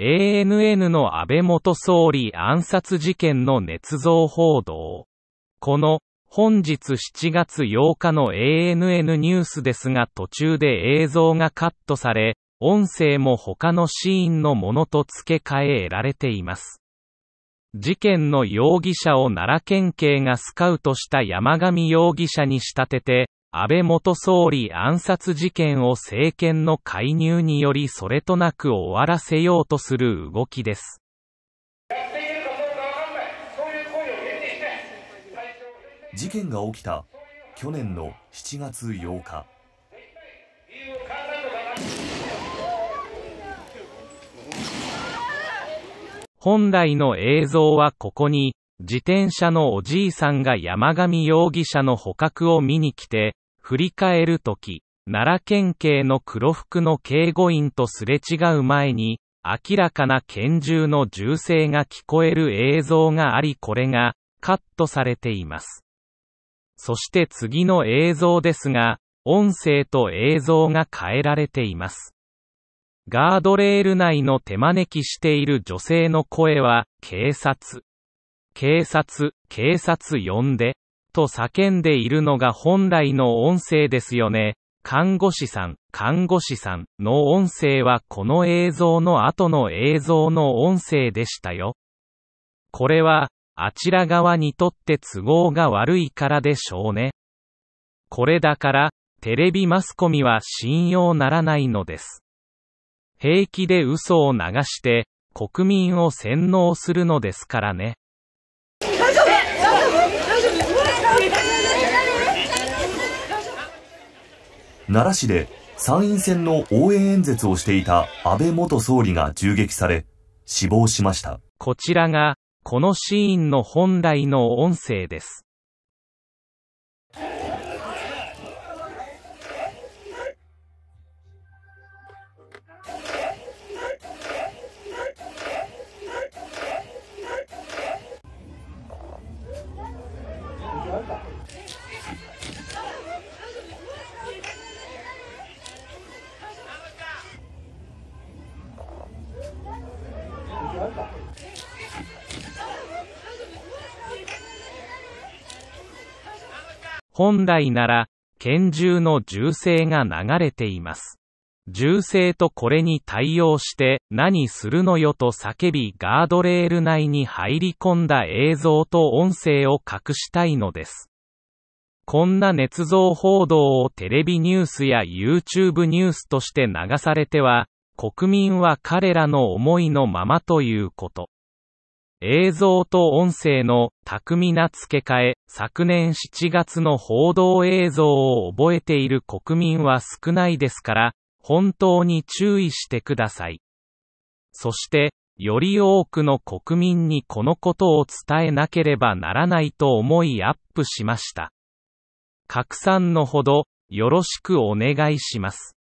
ANN の安倍元総理暗殺事件の捏造報道。この、本日7月8日の ANN ニュースですが途中で映像がカットされ、音声も他のシーンのものと付け替えられています。事件の容疑者を奈良県警がスカウトした山上容疑者に仕立てて、安倍元総理暗殺事件を政権の介入によりそれとなく終わらせようとする動きです。事件が起きた去年の7月8日。本来の映像はここに、自転車のおじいさんが山上容疑者の捕獲を見に来て、振り返るとき、奈良県警の黒服の警護員とすれ違う前に、明らかな拳銃の銃声が聞こえる映像がありこれが、カットされています。そして次の映像ですが、音声と映像が変えられています。ガードレール内の手招きしている女性の声は、警察。警察、警察呼んで、と叫んでいるのが本来の音声ですよね。看護師さん、看護師さんの音声はこの映像の後の映像の音声でしたよ。これは、あちら側にとって都合が悪いからでしょうね。これだから、テレビマスコミは信用ならないのです。平気で嘘を流して、国民を洗脳するのですからね。奈良市で参院選の応援演説をしていた安倍元総理が銃撃され、死亡しました。こちらが、このシーンの本来の音声です。Thank you. 本来なら、拳銃の銃声が流れています。銃声とこれに対応して何するのよと叫びガードレール内に入り込んだ映像と音声を隠したいのです。こんな捏造報道をテレビニュースや YouTube ニュースとして流されては、国民は彼らの思いのままということ。映像と音声の巧みな付け替え、昨年7月の報道映像を覚えている国民は少ないですから、本当に注意してください。そして、より多くの国民にこのことを伝えなければならないと思いアップしました。拡散のほど、よろしくお願いします。